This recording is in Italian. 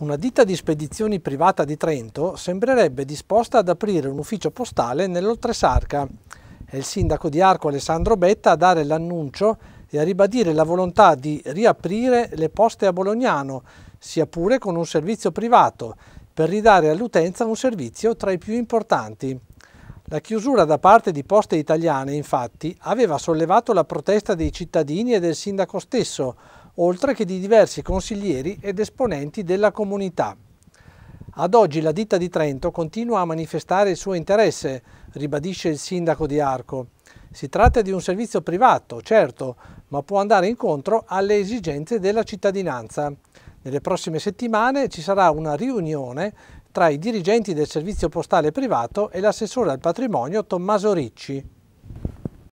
Una ditta di spedizioni privata di Trento sembrerebbe disposta ad aprire un ufficio postale nell'Oltresarca. È il sindaco di Arco Alessandro Betta a dare l'annuncio e a ribadire la volontà di riaprire le poste a Bolognano, sia pure con un servizio privato, per ridare all'utenza un servizio tra i più importanti. La chiusura da parte di poste italiane, infatti, aveva sollevato la protesta dei cittadini e del sindaco stesso, oltre che di diversi consiglieri ed esponenti della comunità. Ad oggi la ditta di Trento continua a manifestare il suo interesse, ribadisce il sindaco di Arco. Si tratta di un servizio privato, certo, ma può andare incontro alle esigenze della cittadinanza. Nelle prossime settimane ci sarà una riunione tra i dirigenti del servizio postale privato e l'assessore al patrimonio Tommaso Ricci.